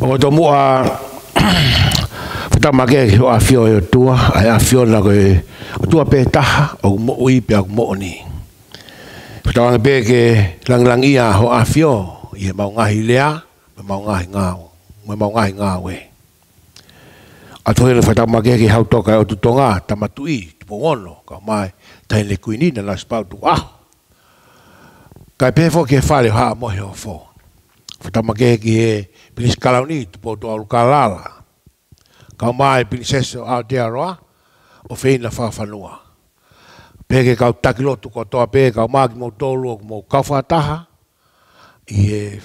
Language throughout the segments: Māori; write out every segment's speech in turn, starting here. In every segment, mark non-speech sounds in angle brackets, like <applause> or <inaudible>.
o to mu a ta ma ke o a fio e tua a e afio fio na ke o tua pe ta o mo ui pe o mo ni ta ma ke lang lang ia ho afio fio ma nga hilea ma ma nga nga ma ma nga nga we a to ne fa ta ma ke ke hau to e o tu tonga ta ma tu i ka mai ta ile ku na la spa tu a ah! ka pe ke fale ha mo he o fo fa ta ke ke pinis kalauni tu po to al kalala ka mai pinis a de aroa o feina fa fa lua ka takilo tu ko to pe ka mag mo to lu mo ka fa taha e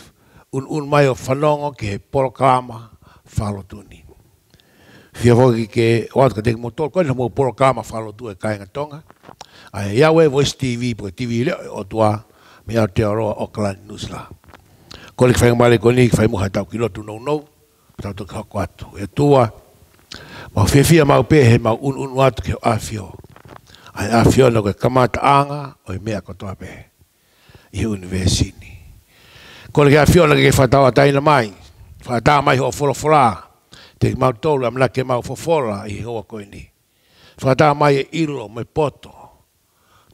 un un mai o fa ke por kama falo lo tu ni fi ro ke o at ke mo to ko mo por kama falo lo tu e ka nga tonga ai ya we e voice tv po tv le o tua Mea a te aroa o kala nusla Ko le fai mare ko ni fai mo hata ki lotu no no. Ta to ka ko atu. E tua. Ma fi fi ma pe he ma un un wat ke afio. Ai afio no ke kamata anga o e me ko to ape. I un vesini. Ko afio no ke fata wa tai na mai. Fata mai ho folo fola. Te ma to la mla ke ma fo fola i ho ko ni. Fata mai e ilo me poto.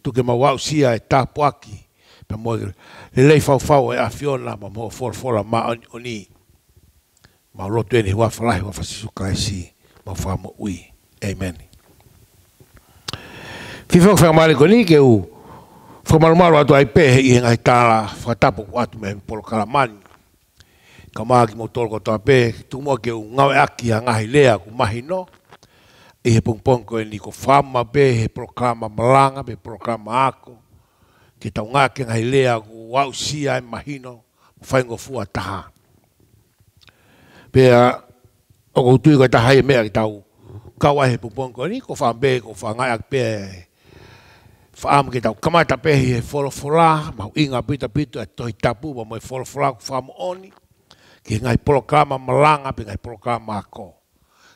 Tu ke ma wa sia e tapuaki ta mo le le fa fa e a fiola ma mo for for ma oni ma ro tu ni wa fa la wa fa su kai ma fa mo ui amen fi fo fa ma le koni ke u fo ma ma wa to ai pe i ngai ta fa ta po wa tu me po ka la man ka ma ki mo tol ko ta pe tu mo ke u nga e a ki a ngai le a ku ma hino e pung pung ko e ni ko fa ma pe e proklama malanga pe proklama aku ke tau ngā ke ngai lea ku wau si ai e mahino ma whai ngō fua taha. Pea, o kou tui koe taha e mea ki tau kawai he pupon koe ko wha mbe, ko wha ngai ak pia e wha ki tau kamata pehi he wholofora, ma inga pita pitu e tohi tapu ma mo e wholofora ku wha mo oni, ki ngai proklama malanga pe ngai proklama ako.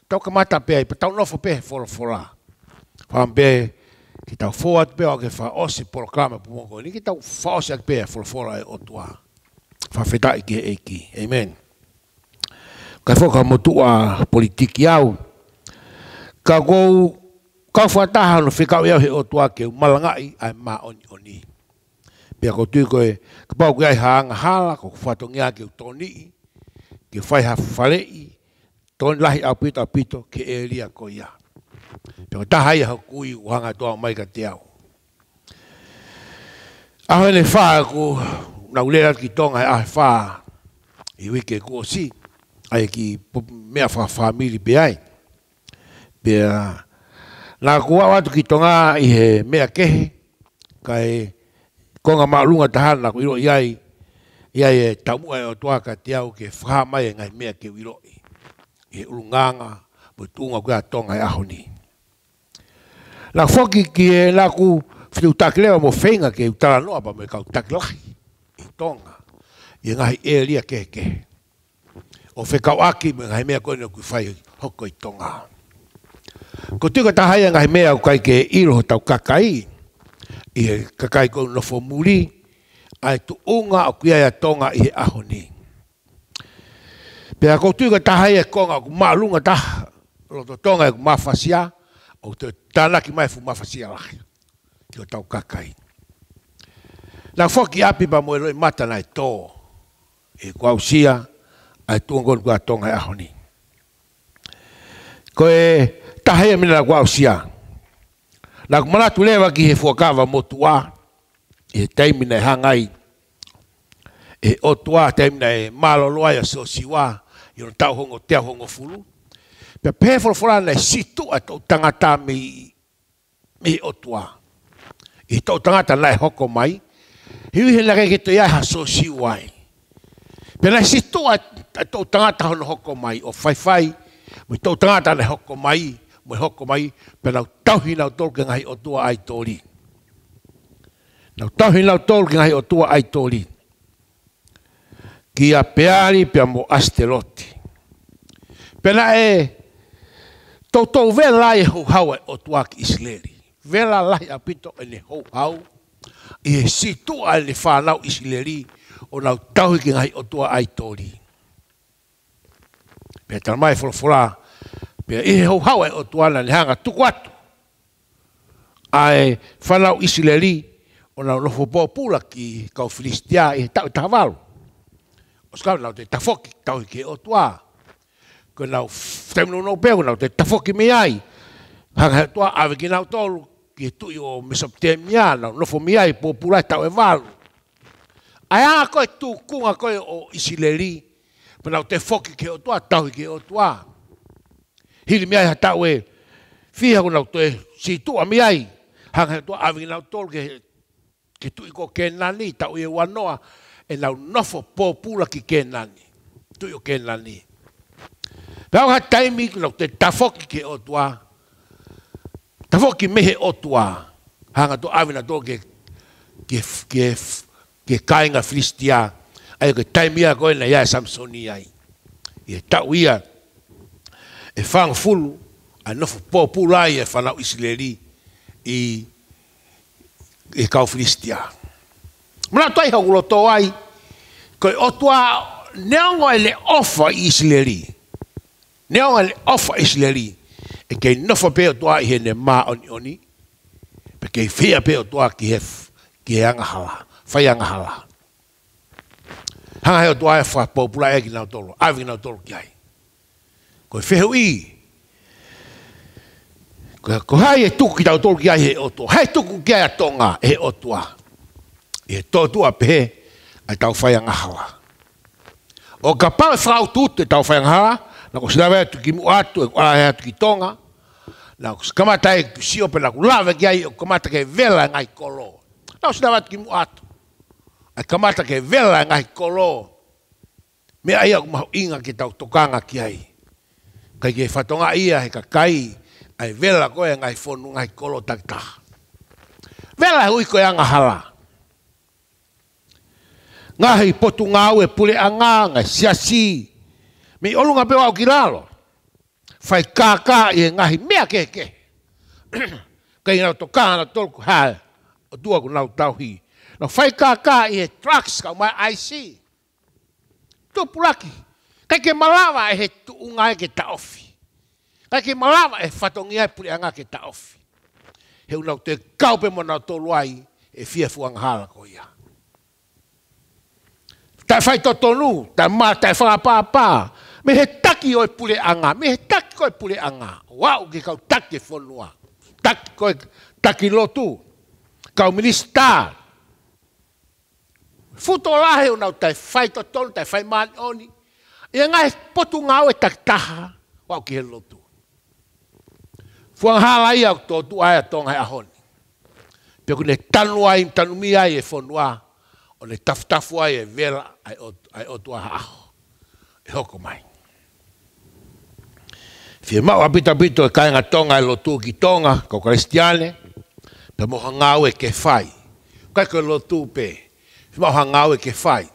Tau kamata pia e patau nofo pehi wholofora. Wha mbe, wha ki tau fō atu pēo ke wha osi proklama pō mōko ni ki tau wha osi atu pēo fō fōra e o tuā wha whetā i ke eki Amen Kai fō ka motu a politiki au ka gou ka fō ataha no whikau iau he o tuā ke malangai ai mā oni oni pēa ko tui koe ka pāu kia i haanga hala ko whatongi a ke utoni ke whaiha whalei toni lahi au pito a pito ke e ria ko iau pe ta hai ha kui wanga to mai ka te au a hele fa ko na ulera ki tonga e a fa i wi ke ko si ai ki me a fa famili be ai be na ko wa ki tonga i he me a ke kai konga ma lunga ta na ko i ai i ai e ta mu ai to ka te au ke fa mai e ngai me ke wi ro i e ulunganga bo tunga kwa tonga ya aho la foki ki e laku fitu takleo mo fenga ke utala noa pa me ka taklahi. tonga. I ngahi e lia ke ke. O fe kau aki me ngahi ko koe ku fai hoko i tonga. Ko tika ta a e ngahi mea kai ke iroho tau kakai. I e kakai koe nofo muri. Ai tu unga o kuia ya tonga i he ahoni. Pea kou tui ka taha e konga ku maa lunga taha. Loto tonga e ku maa fasiaa o te tala ki mai fuma fasia lahi. Ki o tau kakai. Na foki api ba moeroi mata nai tō. E kua usia, ai tuongon kua tonga e ahoni. Ko e tahea e mina na kua usia. Na kumana tu lewa ki he fuakawa motu a, e teimina e hangai, e otu a teimina e malo loaya so siwa, yon tau hongo te hongo fulu, pe pe for for an situ at tangata mi mi otwa i to tangata la hoko mai hi hi la ke to ya ha so si wai pe la situ at to tangata hon hoko mai o fai fai mi to tangata la hoko mai mo hoko mai pe la tau hi la tolke ngai o tua ai toli na tau hi la tolke ngai o tua ai toli ki a peari pe mo astelote pe la e eh, tau tau vē lai e hau hau e o tuak isleri. Vē la lai a pito e ne hau hau e si tua e le whanau isleri o nau tau hiki ngai o tua ai tori. Pea tala mai wholawhola, pea i e hau hau o tua na nehanga tuku atu. Ai e whanau isleri o lo lofo bō pula ki kau filistia e ta tawalu. O skau nau te tafoki tau hiki o tua. O tau o tua ko na no no pego na te tafoki mi e ai ha to e ave ki na to ki tu yo mesoptemia na no fo mi ai popula ta e val ai a ko tu ku a ko o isileri pa na te foki ki o to ta ki o to hil mi ta we fi ha na to si tu a mi ai ha ha to ave ki na to ke ki tu ko ke na o e wa noa e na no fo popula ki ke na ni tu yo ke na ni Pau ha taimi no te tafoki ke o tua. Tafoki mehe o tua. Hanga to avina to ke ke ke ke kainga filistia. Ai ke taimi a koe na ia e Samsoni ai. Ie tau ia e whang fulu a nofu pō pūrai e whanau isileri i e kau filistia. Muna toi haurotoa ai koe o tua neongo e le ofa isileri. Ie ne onga le ofa isleri e ke nofa peo toa i he ne ma oni oni pe ke fia peo toa ki he ki he anga hala fai anga hala hanga heo toa e fa popula e ki nao tolo avi ki nao tolo ki ai koe feo i koe ko hai e tuku ki nao tolo ki ai he oto hai tuku ki ai atonga e he otoa e tōtua pe ai tau fai anga hala o ka pāle frau tūt e tau fai anga hala na ko sina vetu ki muatu e kwa hea tuki tonga, na ko kamata e kusio pe la kulave ki ai, kamata ke vela e ngai kolo. Na ko sina vetu ki muatu, a e kamata ke vela e ngai kolo, me ai aku mahu inga ki tau tokanga ki ai. Kai ke fatonga ia he kakai, ai vela koe ngai fonu ngai kolo tak takitaha. Vela hui koe anga hala. Ngahi potu ngau pule anga ngai siasi. Me olu nga pewa ukilalo. Fai kaka i e ngahi mea keke. <clears throat> Kei nga to kana tolku hae. O tua ku nau tau hi. No fai kaka i e trucks ka umai IC. Tu pulaki. Kei ke malawa e he tu unga e ke taofi. Kei ke malawa e fatongi e puri anga ke taofi. He unau te kaupe mo nau tolu ai e fia fuang hala ko ia. Ta fai totonu, tai ma, tai fai pa. pa me he taki o pule anga, me he taki ko e pule anga. Wau ki kau taki e whonua. Taki ko e taki lotu. Kau minista. Futo rahe unau tai whai to tonu, tai whai maani oni. E ngā he potu ngā o e taki taha. Wau ki he lotu. Fuang hala ia o tō tu aia tonga e ahoni. Pia kune tanua im tanumia i e whonua. O le taftafua i e vela ai o tua haho. E hoko mai. Fie mau a pita pito e kainga tonga e lotu ki tonga, ko kristiane, pe moha ngau e ke fai. Kai ko lotu pe, fie mau e ke fai.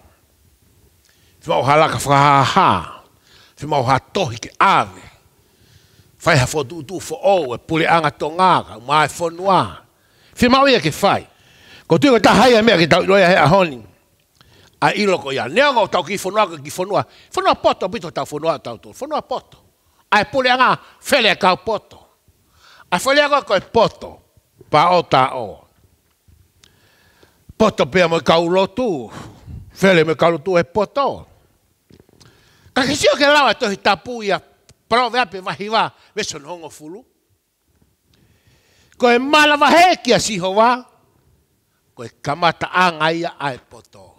Fie mau halaka whakahaha, fie mau ha tohi ke ave. Fai ha fodu du fo ou e pule anga tonga, ka ma e fo nua. Fie mau ia ke fai. Ko tui ko ta hai a e mea ki tau iloia e he honi. A ilo ko ia, neonga o tau ki fo nua, ki fo nua. Fo nua poto, pito tau fo tau tu, fo nua poto ai pule anga fele ka poto a fele ko ko poto pa ota o poto pe mo ka tu fele me ka tu e poto ka ke sio ke la to sta puya pro ve ape va hiva ve so non fulu ko e mala va he ki asi ho va ko e kamata ta an ai poto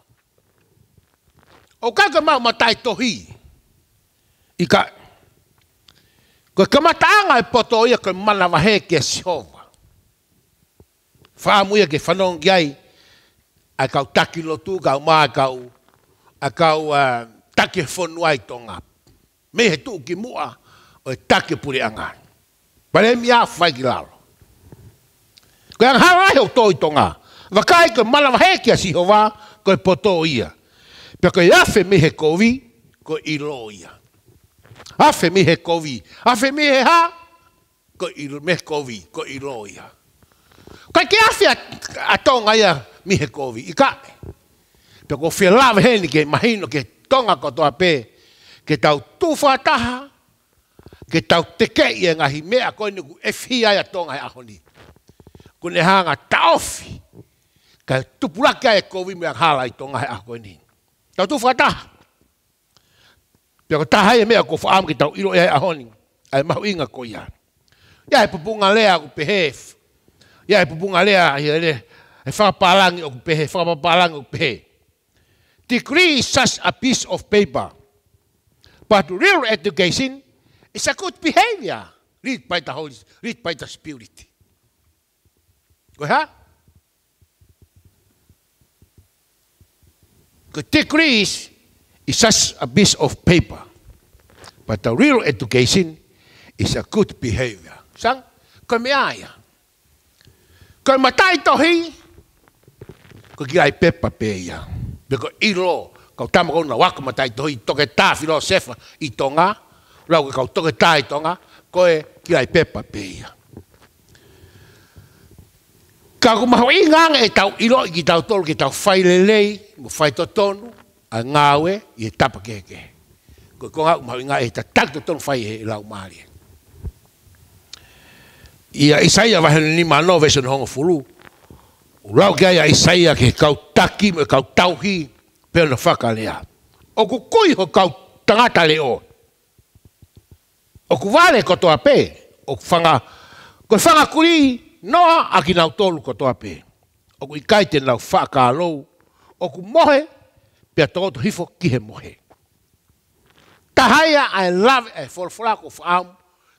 o ka ke ma ma tai to hi i ka Ko ka mata nga e poto ia ko mana wa ke sova. Fa mu ia ke fanon ki ai a ka taki lo tu ka ma ka u a ka taki fo nu ai tonga. Me he tu ki mua o e taki puri anga. Pare mi a fa ki la. Ko ha wa he to i tonga. Wa kai ko mana wa he ke sova ko poto ia. Pe ko ia fe me he kovi ko i lo ia. Afe mi he kovi. Afe mi he ha. Ko i me kovi. Ko i loia. Kai ke afe atonga ia mi he kovi. Ika. Pe ko fia lawe heni ke mahino ke tonga kotoa pe. Ke tau tufa taha. Ke tau teke ia ngahi mea koe niku efi ia tonga ni. honi. Kune hanga taofi. Kai tupulake ia e kovi mea hala i tonga ia koe ni. Tau tufa taha. Pero tahay me ako faam kita ilo ay ahon. Ay mahuinga ko ya. Ya ay pupunga lea ko pehef. Ya ay pupunga lea ay le. Ay fa palang og pehe, fa palang og pehe. Degree is just a piece of paper. But real education is a good behavior. Read by the Holy, read by the Spirit. Go ahead. The degrees it's just a piece of paper. But the real education is a good behavior. Sang, kau mai Kau matai tohi. Kau kira ipe ilo. Kau tamu kau nawak matai tohi. itonga. Lalu kau toke ta itonga. Kau kira ipe pape ya. Kau ilo kita tol kita Mu fail a ngawe i e tapa keke. Ko ko ngau mau ngai e ta tak to ton fai e lau mari. Ia isaia wa hen ni mano no sen hong fulu. Ulau ke ia isaia ke kau taki me kau tauhi pe na faka le a. O ku koi ho kau tangata le o. O ku vale ko to ape. O ku fanga ko fanga kuri noa a ki na tolu ko to ape. O ku kaiten lau faka lo. O ku mohe pia tōtō hifo ki he mohe. Tahaia I love e wholwhara of whaam,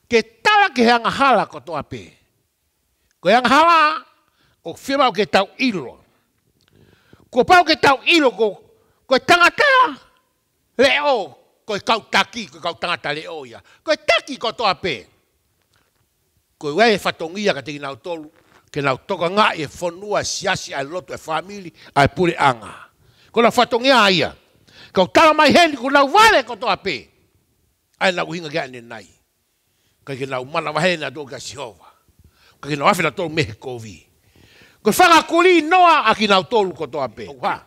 ke tala ki he angahala ko tō ape. Ko he angahala, o whiwa o ke tau ilo. Ko pau ke tau ilo ko, ko tangata le o, ko kau taki, ko kau tangata le o ia. Ko taki ko tō ape. Ko i wei whatongia ka tiki nau tolu, ke nau toka ngā e whonua siasi ai loto e whamili, ai pule anga. ko la whatongia um Kau tala mai heli ko lau wale ko toa pē. Ai lau hinga gea ne nai. Kai ke lau mana wahe na tō ka siowa. Kai ke lau awhina tō mehe kōwi. Ko kuli noa a ki nau tōru ko toa pē. Ha.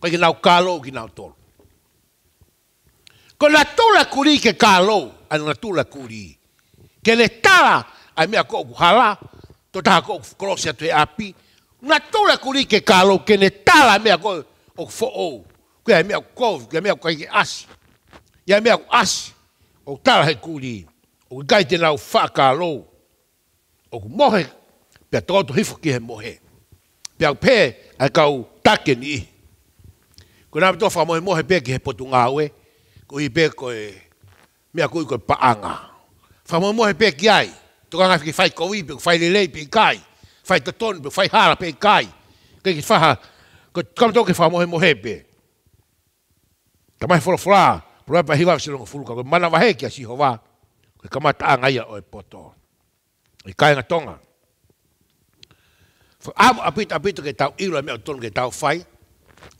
Kai ke lau kālo ki nau tōru. Ko la kuri ke kālo, anu la tūla kuri. Ke le tala, a mea ko hala, to taha ko to tue api, na tōra kuri ke kālo ke ne tāra mea koe o fō o. Koe hei mea ko kōwhi, mea koe ke asi. Ya mea ko asi o tāra hei kuri o ke gai tēnau whā kālo o ku mohe pia tōtu hifu ki he mohe. Pia pē a kau take ni ihi. Koe nāpi tōwha mohe mohe pē ki he potu ngā ue ko i pē koe mea koe koe paanga. Whamohe mohe pē ki ai. Tukanga fiki whai kowi, pe kwhai lelei, pē kai fai ka ton fai hara pe kai ke ki faha ko kam to ke fa mo he mo he be ka mai fo fra pro pa hiva se no fulu ka mana va he ki si ho ka mata anga ya o e poto i e kai na tonga fo a a bit a bit ke tau i ro me ton ke tau fai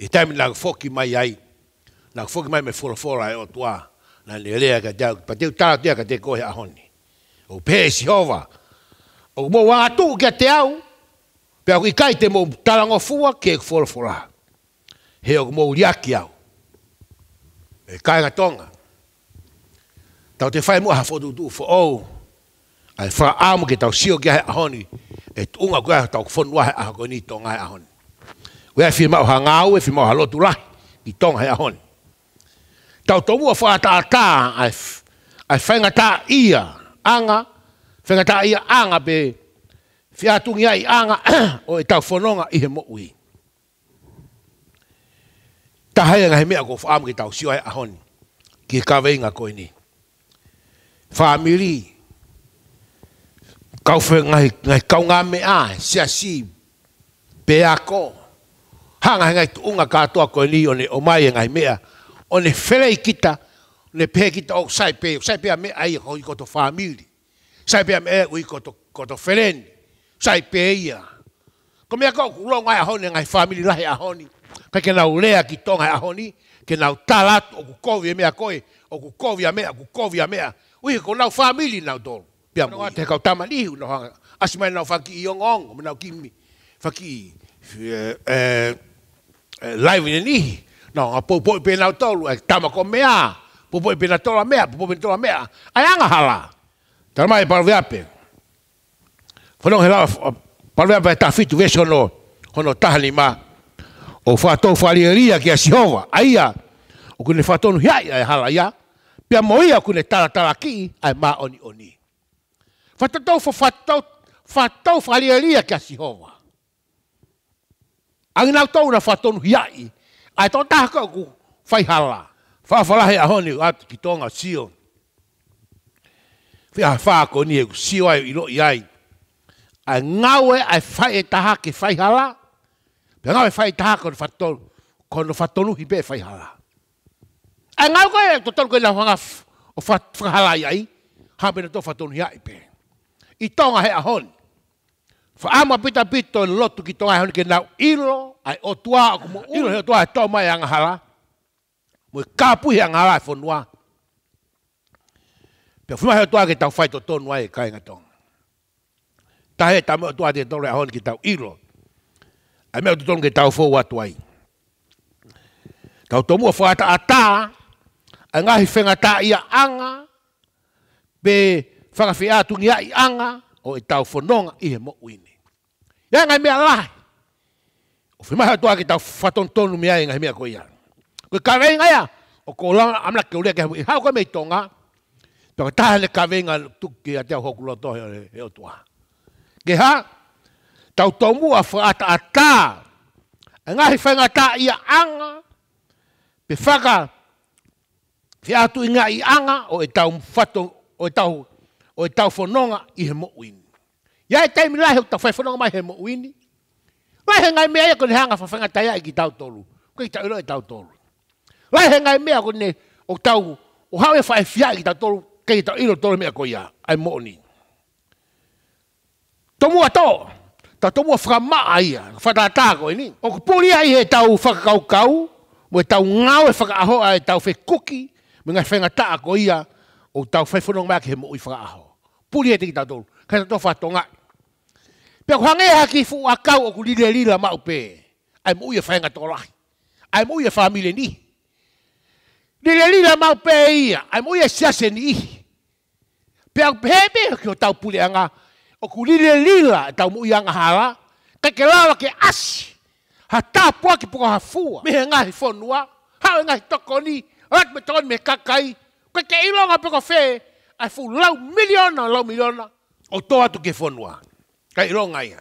i e taimi la fo ki mai ai la fo mai me fo fo ai o toa na le le ka tau pa te tau te ka te ko ya honi o pe si o mo wa tu ke te au pe ko kai te mo talango fua ke for fora he o mo ria ki au e kai tonga tau te fai mo hafo fo du du fo o ai fa amo ke tau sio ke ha honi e tunga ko ha tau fo nua ha ko ni tonga e ha honi we afi mo ha ngau e fi mo ha lo la ki tonga ha honi tau to mo fa ta ai ai fa ta ia anga Whengata ia anga pe whiatungi ai anga <clears throat> o e tau whanonga i he mokui. Ta hai ngai mea ko whaamu ki tau siwai e ahoni ki kawe inga koi ni. Whaamiri kau whae ngai, ngai kau ngā mea sia si pe ako hanga ngai tuunga katoa ko ini o ne o mai e ngai mea o ne whelei kita ne pe kita o sai pe o sai pe a mea ai ko to koto sai pe me u ko to ko to feren sai pe ia ko me ko ro ngai a honi ngai family lai a honi ka ke na ulea ki tonga a honi ke na tala o ku ko me a koi o ku ko vi a me a ku ko vi a me a u ko na family na do pe mo te ka ta mali u no ha as me na fa ki yong ong me na ki mi fa ki eh, eh, eh live ni ni no a po po pe na to lu ta ma ko me a po po pe na to la me a po po pe na to la me a ai anga hala Tar mai parve ape. Fono hela parve ape ta fitu ve sono hono tahli ma. O fa to fa lieria ki asiova. Aia. O kune fa tonu hiai ai hala ia. Pia moia kune tala tala ki ai ma oni oni. Fa to to fa to fa to fa lieria ki asiova. Agnau to una fa tonu hiai. Ai to ta ko ku fai hala. Fa fa lahi ahoni at kitonga sion fi a fa ako ni e si o i lo yai a ngawe a fai e ta ha ke fa hala pe ngawe fai e ta ha ko fa to ko no fa fai hala a ngawe ko e to to ko la hanga o fa hala yai ha be to fa to ni yai i tonga he a hon fa ama pita pito e lo tu ki tonga he hon ke nao ilo ai o tua ko mo ilo he tua e to mai e anga hala mo kapu he anga hala fo noa fuma he toa ke tau whai to tonu ai kainga tonga. Ta he tamu toa te tonu ahon ki tau ilo. A mea tu tonu ke tau fōu atu ai. Tau tomua whaata a tā, a ngahi whenga tā ia anga, pe whakawhi atungi ai anga, o e tau whanonga i he mo uine. Ia ngai mea lahi. O whima he toa ke tau whatontonu mea i ngai mea koia. Koe karei ngai a, o kōlanga amla ke urea ke Hau ka mei tonga, Pero ta le ka venga tu a te ho kulo to he he otua. Ke ha? Ta to a fa ata ata. Nga hi fa ngata i anga. Pe fa fi atu inga i anga o e ta fato o e ta o e ta fo i he mo win. Ya e te mi la he ta mai he mo win. Ma he ngai me ai ko le hanga fa fa ngata ki ta to lu. Ko ki ta lo e ta to lu. he ngai me ko ne o tau, o hawe fa e ki ta to kei ta ilo tole mea ko ia, ai mooni. Tomu ato, ta tomu whakamaa ia, whakatā ko ini. O ko pori ai he tau kau, mo e tau ngau e whakaahoa e tau kuki, me ngai ta ko ia, o tau whaifonong mea ki he mo i whakaahoa. Puri e tiki ta tolu, kai tau whatonga. Pea ko hange haki fu kau o ku lile lila mau pe, ai mo i e whaingatolahi, ai mo i e whamile ni. Lile lila mau pe ia, ai mo e siase ihi. Pea pepe ke tau pule anga. Ah. O ku lile lila tau mu yang hala. Ah ke ke lawa ke as. Ha tapua ki puka hafua. Me nga hi fonua. Ha nga hi tokoni. Rat me tokoni me kakai. Ke ke ilonga peko fe. Ai fu lau miliona lau miliona. O toa tu ke fonua. Ka ilonga ia.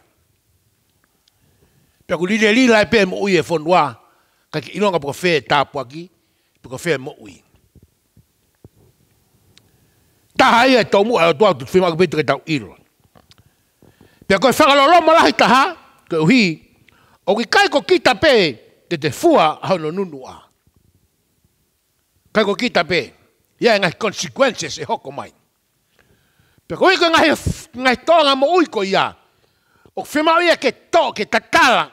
Pea ku lile lila e pe mo uye fonua. Ka ke ilonga peko fe tapua ki. Peko fe mo uye. taha ia e tau mua, ea tuau tu whimaka pitu ke tau ilo. Pea koe whakalolo malahi taha, ke uhi, o ki kaiko kita pe, te te fua haono nunu a. Kaiko kita pe, ia e ngai consequences e hoko mai. Pea koe koe ngai, ngai tonga mo uiko ia, o whima ia ke tō, ke tatala,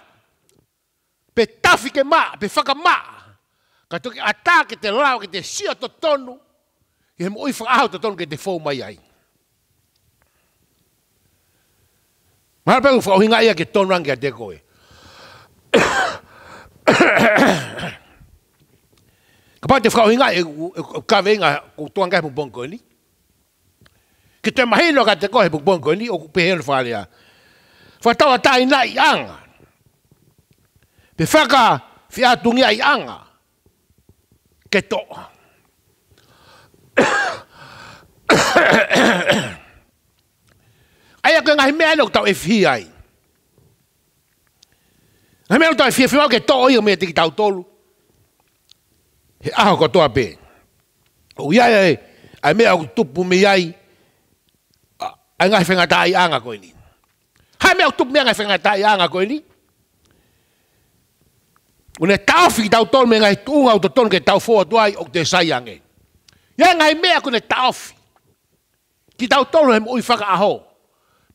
pe tafi ke ma, pe whaka ma, ka toki ata ke te lao, ke te sio to tonu, I hem oi whakahau te tonu ke te whou mai ai. Mara pēku whakohinga ia ke tonu rangi a <coughs> te koe. ka pāte whakohinga e, e, e ka veinga o tuan kai pung ni. Ke te mahino ka te koe pung bongko ni o pehenu whalea. Whatawa tai na i anga. Pe whaka whiatungia i anga. Ke toa. <coughs> ai a kanga me ano tau fi ai ai me ano tau fi fi ke to o me te tau tolu he a ko to ape o ia ai ai me au tupu me ai ai nga fenga tai anga ko ni hai me au tupu me nga fenga tai anga ko ni Une tafi tau tol me ngai tunga uto ton ke tau fo tuai ok te sayange. ange. Ya ngai me aku ne taof. Ki tau tolo hem ui faka aho.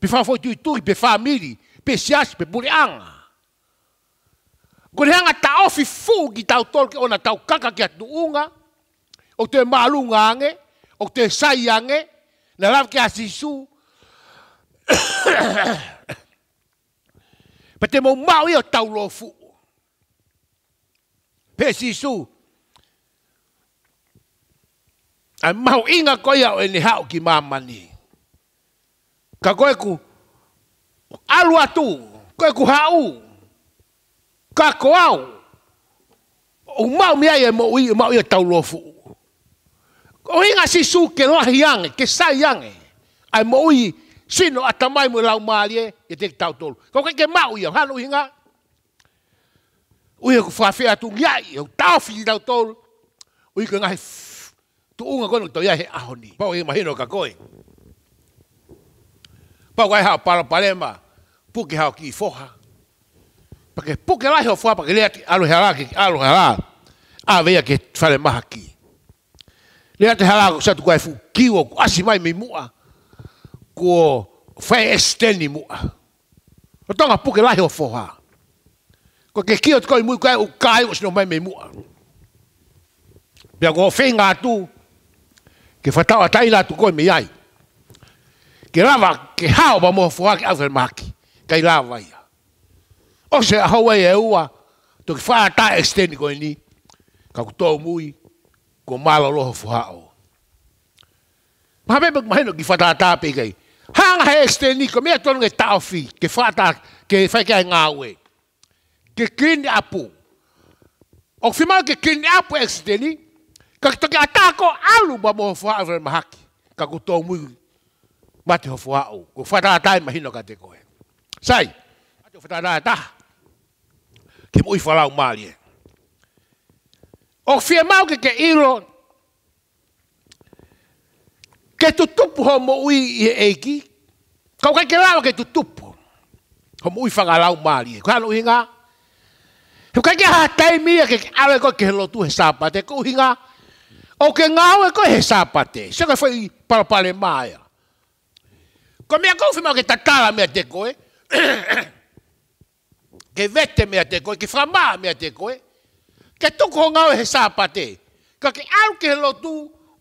Pi fa fo tu tu pe famili, pe sias pe buriang. Ko hanga taof i fu ki tau tolo ki ona tau kaka ki atu unga. O te malu ngange, o te sai ange, na rap ki asisu. <coughs> Pe te mo mau i o tau lo fu. Pe sisu. Pe sisu. ai mau inga ko ia e ni hau ki mamani ka ko ku alu atu ko ku hau ka ko au o mau mi ai mo i mau ia e tau lofu ko inga si su ke no hiang ke sai yang ai mo i sino atamai mo lau mali e, e te tau tolu ko ke ke mau ia hanu inga Ui, aku fafia tu ngai, aku tau fi tau tolu. Ui, kengai un acuerdo tuunga kono toyahe ahoni pau imagino que acoy. pau guay, jao, palo palema puki hao ki foha porque puki lá hao foha porque leati alu halá a los jalá. a ver, que sale más aquí. Lea te jalá, o sea, tu guay, fu kiwo asi mai mi mua ko fe ni mua o tonga puque, la jao, foja. Porque aquí, yo estoy muy mui kai o kai o sino mai mi mua Pia ko whenga tu, que fatau atai la tu koe meiai. Ke lava, ke hao wa moho maki, kai lava ia. O se ahau e ua, to ki whaata extendi koe ni, ka kutou mui, ko malo loho fuhao. Mahabe maheno ki whataata pe kai, he esteni ko mea tonu e fi, ke whaata, ke whaike ngā Ke kini apu. O whimau ke kini apu esteni Kaki toki a tako alu ba mo fwa avre mahaki. Kaku tō mui mate ho fwa au. Ko fwa tā tai mahino ka koe. Sai, ati o fwa tā tā. Ke mui fwa lau maali e. O fie mau ke ke iro. Ke tu tupu ho mo ui i e eiki. Kau kai ke lau ke tu tupu. Ho mo ui fwa ngā lau maali e. Kwa anu inga. Ke kai ke hatai mi e ke ke alo ke helotu he sāpate. Ko uhinga. Ke O ke ngāo e koe he sāpate. Se ka Como é que Ko mea kou whima ke takara mea te koe. <clears throat> ke vete mea te koe. Ke whamā mea te koe. Ke tuku ho ngāo e he sāpate. Ka ke aru ke he que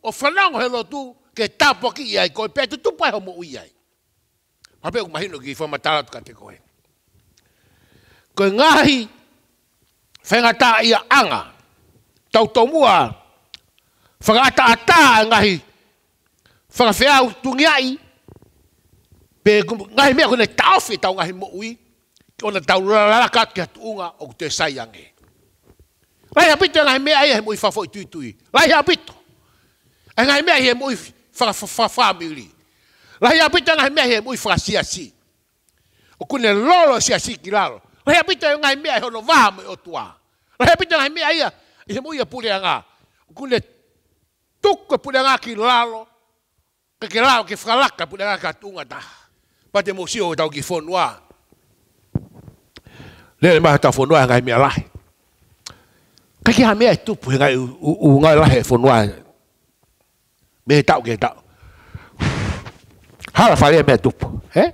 O whanango he lotu. Ke tāpo ki iai koe. Pea tu tupai ho mo uiai. Hape u mahino ki whama tāra tuka te koe. Koe ngāhi. Whengatā ia anga. Tautomua. Tautomua. Whaka ata ata ngahi. Whaka whea utungi ai. Pe ngahi mea kone tawhi tau ngahi mo ui. Ki ona tau rarakat ki hatu unga o kutu e sai ange. Lai hapito e e e ngahi mea ai he mo i whafo i tui tui. Lai hapito. E ngahi mea he mo i whaka whafa miri. Lai hapito ngahi mea he mo i whaka si. O kune lolo si asi ki lalo. Lai hapito ngahi mea he hono vaha mo i otua. Lai hapito ngahi mea ai he mo i apule anga. O kune tuk pudangaki lalo. Kake lalu, ke fralaka pudangaka ah, tungata. Ah. Pate mo sio tau ki fonua. Lele maha tau fonwa ngai mea lahi. Kake ha mea tupu ngai u ngai lahi fonua. Me tau ke tau. Hala fale mea tupu. Eh?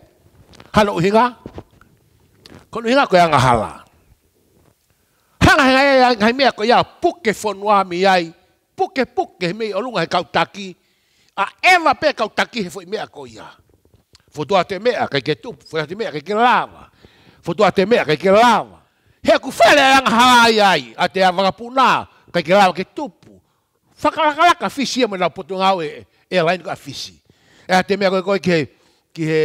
Hala uhinga. Kono hinga ko yang hala. Hanga yang ngai mi ko ya puke fonua mi yai. poke poke me o lunga ka taki a ela pe ka taki he foi me akoya fo tua ate me ka ke tu fo ate me ka ke lava fo do ate me ka ke lava he ku fele an hai ai ate a vaga puna e e ka ke lava ke tu fa ka ka ka fisi potu ngawe e la ka fisi e ate me ko ke ki he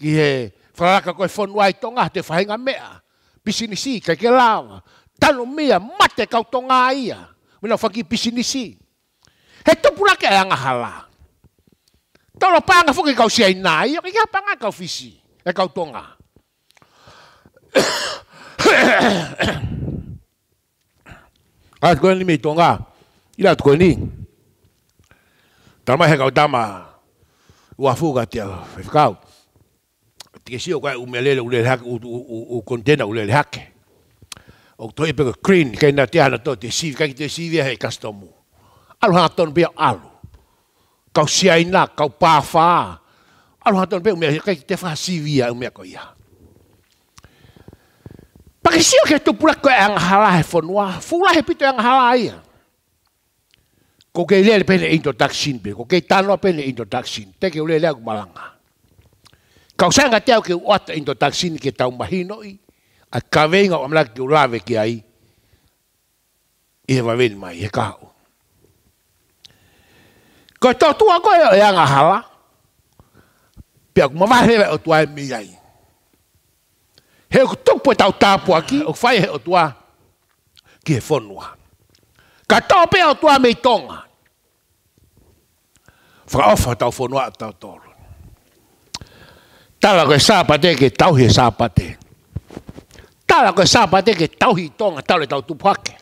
ki he fra ka ko fo tonga te fa hinga me a bisini si ka ke lava tanu mia mate ka tonga ia Mila faki pisinisi. He tupu lake ang hala. Tolo pa nga fuki kau siya inai, yo kaya pa nga kau fisi, e kau tonga. <coughs> Ah, ko ni mi tonga. Ila ko ni. Tama he kau tama. Ua fuga tia, fikau. Tikisio kwa umelele ulele hake, u kontena ulele hake. o to green ke na te ana to te si que te si via e he kastomu alu ha ton alu ka si ai na ka pa alu me ka te fa si via me ko ia que tu pura que ang hala he pito ang hala ko ke le pe introduction pe ko ke no pe introduction te ke le le malanga ka sanga te ke que introduction ke a kave ngau amla ki ura ve ki ai i he wawen mai he kāu. Ko tō tua koe o eanga hawa, pia kumawahewe o tua e miai. He o tupu e ta tāpu aki, o whai he o tua ki he whonua. Ka tō pia o tua mei tonga. Whakaofa tau whonua a tau tōru. Tala koe sāpate ke tau he sāpate. Sāpate. tala ko sa pate ke tau hi tonga tau e tau tu pake.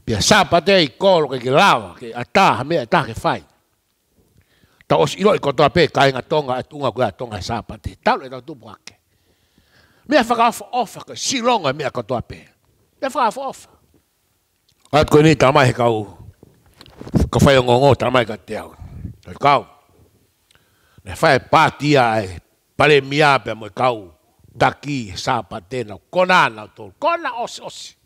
Pia sa pate i kolo ke ke lawa ke ata me ata ke fai. Ta os iro i kotoa pe kai nga tonga e tunga kua tonga sa pate tau e tau tu pake. Me a faka ofa ofa ke si longa e me a kotoa pe. Me a faka ofa ofa. Ai ko ni tamai he kau. Ka fai o ngongo tamai ka te au. Ka kau. Ne fai pati ai pale mia pe mo kau. Ka kau. Taki daqui, sapateno, konana tol, kona os os.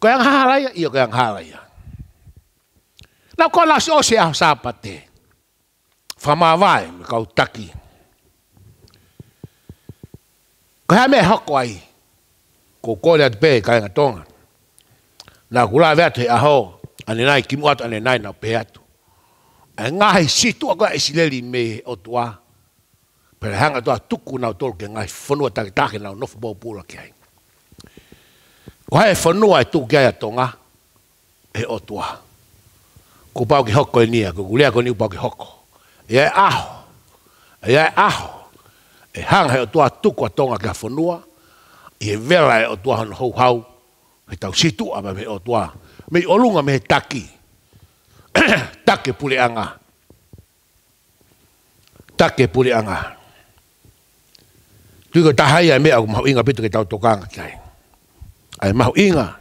Kaya ang halaya, iyo kaya ang halaya. Na no, kona os os ya vai me kau taki. Kaya me hako ai. Ko kore at pe, kaya ngatonga. Na kula vete aho, ane nai kimuat, ane nai na pe atu. Ngai situ ko isileli me otua. pere hanga toa tuku nao tolu ke ngai whanua taki taki nao nofu bau pula ki hai. Ko hai whanua e tuku kia tonga, e otua. tua. Ko pau ki hoko e nia, ko kulea ko niu pau ki hoko. E ai aho, e ai aho, e hanga e o tuku a tonga ki a whanua, e e vela e otua tua hana hou hau, he tau situ a me otua. Me i olunga me he taki, <clears throat> take pule anga. Take pule anga. Take pule anga tui ko tahai ai mea mahu inga pitu ke tau tokanga kai. Ai mahu inga.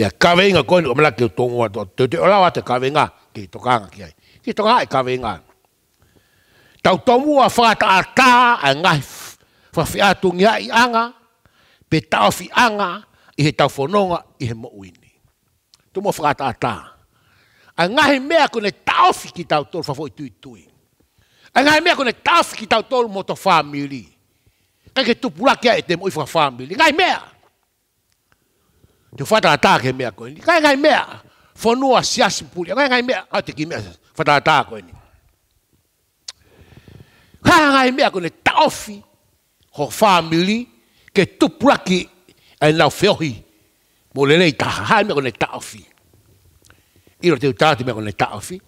Ia kawe inga koe ni o malaki o tōngu ato. Teo te olawa te kawe inga ke tokanga kai. Ki toka ai kawe inga. Tau tōngu a whakata a tā a ngai. Whawhi atu ngia i anga. Pe tau fi anga i he tau whanonga i he mouini. Tu mo whakata a tā. Ai ngahi mea kone tau fi ki tau tōru whafo i tui tui. A ngahi mea kone tau fi ki tau tōru mo tō whamiri kai ke tupu rake ai e te moifa family ngai mea te fata ta ke mea ko ngai ngai mea fo no asias puli ngai ngai mea a te ki mea fata ta ko ni Kai ngai mea ko ne ta ho family ke tupu rake ai na fehi mo le nei ta ha mea ko ne ta ofi i ro te ta te mea ko ne ta ofi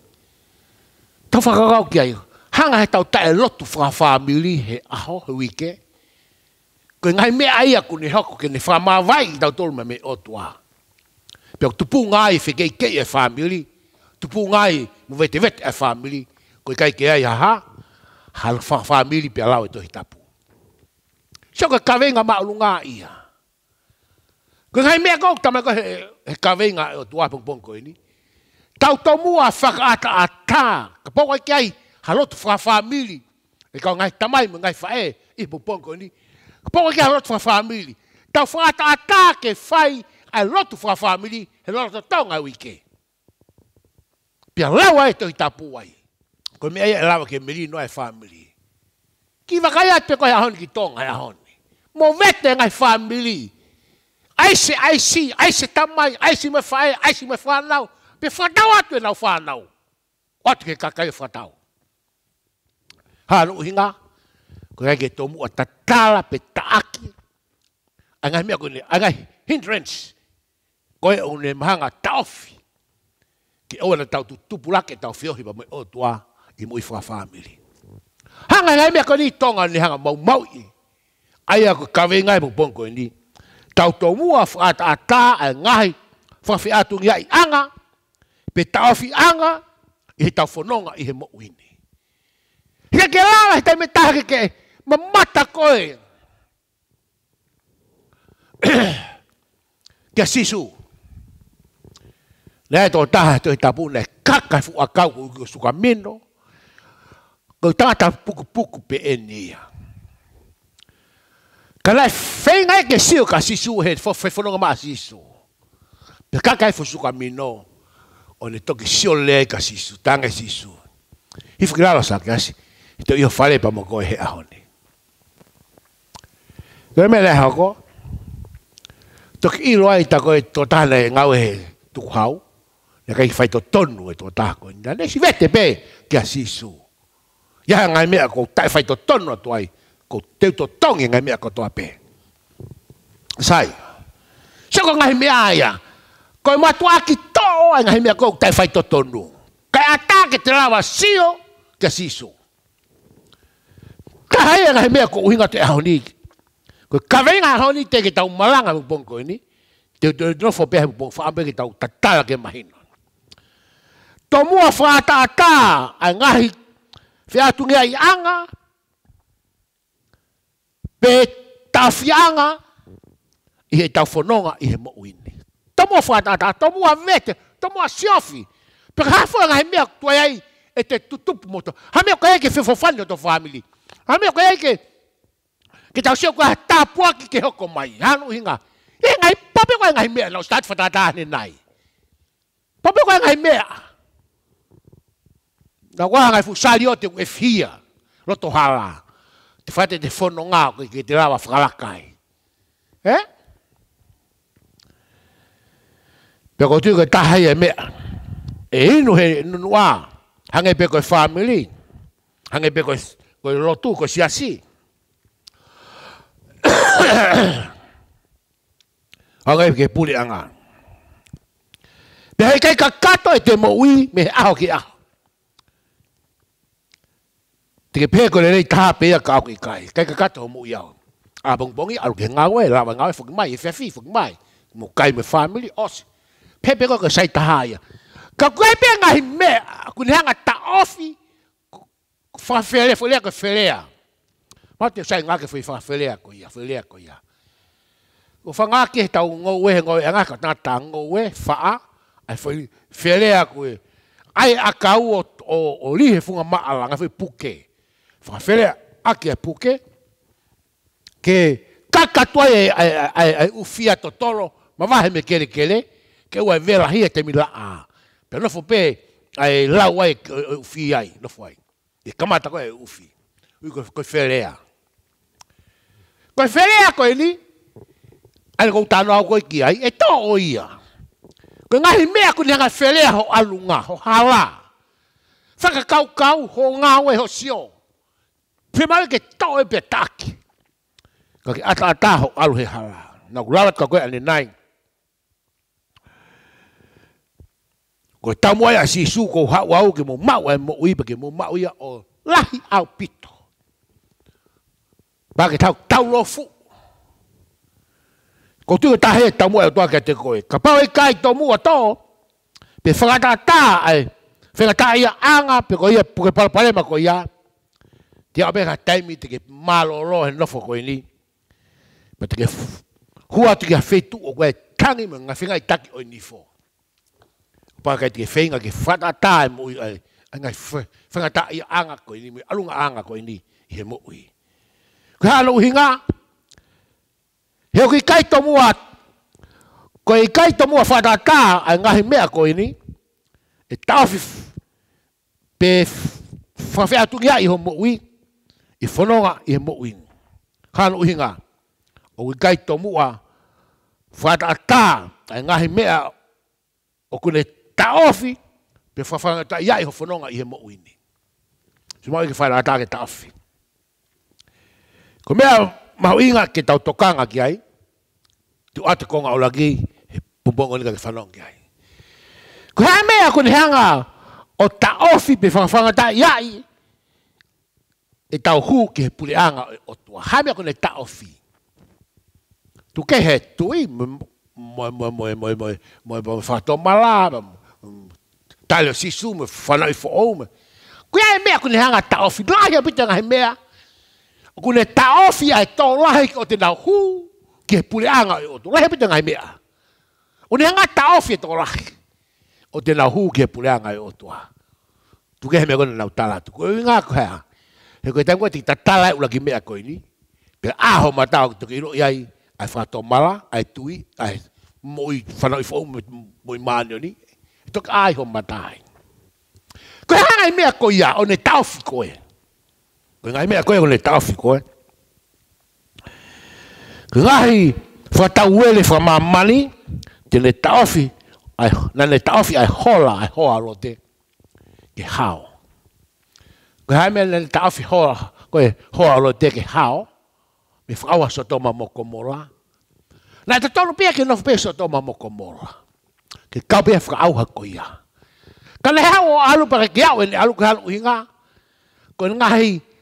Tafaka rau ki ai, hanga he tau tae lotu whaka family. he aho, he wike, Ko ngai me ai aku ni hoko ke ni fa ma vai da tol me me otwa. Pe tu pu ngai fe ke ke e family. Tu pu ngai mu vete vet e family. Ko kai ke ai ha. Hal fa family pe lao e to hitapu. Sho ka ka venga ma lunga ia. Ko ngai me ko ta ma ko he e ka venga otwa pon pon ko ni. Tau to mu a fa ata ata. Ka po ke ai halot fa family. E ka ngai tamai mu ngai fa e. Ibu pon ko ni. E, Porque a lot of family. Ta frata ataque fai a lot of family e lot of tonga wike. Pia lawa e to itapu ai. Ko me ai lawa ke meri no e family. Ki va kai ate ko hon ki tonga ya hon. Mo vete ngai family. Ai se ai si, ai se tamai, I see me fai, ai si me fa lau. Pe fa dau atu lau fa lau. Ot ke kakai fa dau. ko ngai ke tomu ta tala pe taaki anga mi ko ni anga hindrance ko e un mahanga taofi ki o na tau tu tu ke taofi o hi mai o tua i mo i family hanga ngai mi ko ni tonga ni hanga mau mau i ai a ko kawe ngai mo bon ko ni tau tomu a fa ta e ta ngai fa fi atu ngai anga pe taofi anga i tau fononga i he mo uini Ke ke lala hita me taha ke ke. Mä matakoin. <clears throat> ja sisu. Näet on tahtoi tapunne kakkafua kaupunkiusuka minno. Kun tahtaa puku puku pe enniä. Kalai fengai ke siu ka sisu he fo fe fo ngama sisu. Pe kakkai minno. On toki siu le ka sisu, tanga sisu. Hifu kilalo sa kasi. Ito iyo fale pa mo koe Koe me lehe hako. Toki i roa i tako e tō tāne e ngau e tuku hau. Nga kai whai tō tonu e tō tāko. Nga ne si vete pē kia sisu. Ia ngai mea kou tai whai tō tonu atu ai. Ko teu tō tongi ngai mea kou tō apē. Sai. Seko ngai mea aia. Koe matua ki tō ai ngai mea kou tai whai tō tonu. Kai ata ke te lawa sio kia sisu. Kahaia ngai mea kou uhinga te ahoniki. Ko ka venga ha ni te ke tau malanga mo bon ko ni. Te te no fo pe bon fa ambe ke tau tata ke mahino. To mo fa ta ta a ngahi. Fe a tu ngai anga. Pe ta fianga. I he tau fononga i he mo uini. To mo fa ta ta to mo vete to mo siofi. Pe ha fo ngai me tu ai e te tutup moto. Ha me ko ke fe fo fanyo to family. Ha me ko ke ki tau sio kua tāpua ki ke hoko mai, hanu hinga. E ngai, pape kua ngai mea, lau stati whatata ane nai. Pape kua ngai mea. Na kua ngai fusari ote kue fia, roto hara. Te whate te fono ngā kui ki te rawa whakarakai. He? Eh? Pekau tui kua tahai e mea. E inu he nunua, hangi pekau family, hangi pekau rotu kua siasi. Hangi pekau Hangai ke puli anga. Pe à, hai kai kakato e te moui me aho ki aho. Te ke pēko le rei taha pēa ka au ki kai. Kai kakato ho moui au. A bong bongi aru ke ngawe, rawa ngawe fuki mai, e whiawhi fuki mai. Mo kai me family osi. Pepe ko ka sai taha ia. Ka kukai pēa ngahi me, kunihanga ta ofi, whawhere, whalea ka whalea. Ma te sai ngake fui fa felea ko ia, felea ko ia. O fa ngake tau ngō ue he ngōi anga e, ka tā ngō ue, fa a, ai fui felea ko e. Ai a kau o, o, o li he funga ma ala ngafui puke. Fa felea a ki a puke, ke kakatua e ai, ai, ufia to toro, ma vahe me kere kere, ke ua e vela hia te mila a. Pe nofo pe, ai lau ai e, e, ufia ai, nofo ai. E kamata koe ufi. Ui ko felea. Ko koe where a koe ni. Ai kou tāna au koe ki ai, e tō o ia. Koe ngahi mea kuni hanga where ho alunga, ho hala. Whaka kau kau, ho ngāo e ho sio. Pemare ke tō e pe tāki. Ka ki ata ata ho alu he hala. Nā kurawat ka koe ane nai. Koe tamu ai a sisu kou hau au ke mō mau e mō uipa ke mō mau ia o lahi au pito. Pa ke tau tau lo fu. Ko tu ta he ta mo e toa ke te koe. Ka pa e kai to mo to. Pe fra ka ka ai. Fe ka ia anga pe ko ia pu ke pa pa ko ia. Ti a be ka tai mi te ke malo lo he no fo ko ni. Pe te ke hu a te ke fe tu o koe tangi me nga fe ngai taki o ni fo. Pa ke te ke fe nga ke fra ka ta mo ai. Nga ngai fe fra ka ia anga ko ni alunga anga ko ni he mo ui kalo hinga heo ki kaito mua ko i kaito mua fada ta ai ngahi mea ko ini e tawhi pe fafea tuki ai ho mokwi i fononga i he mokwi kalo hinga o i kaito mua fada ta ai ngahi mea o kune tawhi pe fafea tuki ai ho fononga i he mokwi ni Sumai ki whaira ataake tawhi. Ko mea mau ingat kita tau lagi? ki ai. Tu ate ah konga o lagi he pubongo falong ki ai. Ku hea mea ni hanga ah. o oh, ta ofi pe whangwhanga ta yai. Ya, e eh, tau hu ke puli pureanga ah. o oh, tua. Hea mea kun ta ofi. Tu ke he tui moe moe moe moe moe moe moe whato malaba. Tale sisu me whanau fo me. Ko hea ya, mea ni hanga ta ofi. Nga hea pita ngā he mea. ku ne taofi ai to lahi ko te nau hu ke pule anga o tu lahi pita ngai mea. O ne anga taofi e to lahi o te nau hu ke pule anga o tu ha. Tu ke heme kona nau tala tu. Koe inga koe ha. He koe tangua ti tatala e ulaki mea koe ni. Pe aho matao ki tuki iroi ai ai whato mala, ai tui, ai moi whanoi fau moi maani ni. E toka ai ho matai. Koe hangai mea koe ia o ne taofi koe. Koe hangai mea koe ia o ne taofi koe. Ko ngai mea koe le tafi koe. Ko ngai fa ta uele fa ma mani te le tafi ai na le tafi ai hola ai hoa lo te ke hao. Ko ngai mea le tafi hoa koe hoa lo te ke hao. Me fa wa so to ma mo komora. Na te tolu pia ke no pe so to ma mo komora. Ke ka pia fa au ha koia. Ka le hao alu pa ke ao ene alu ka hao inga. Ko ngai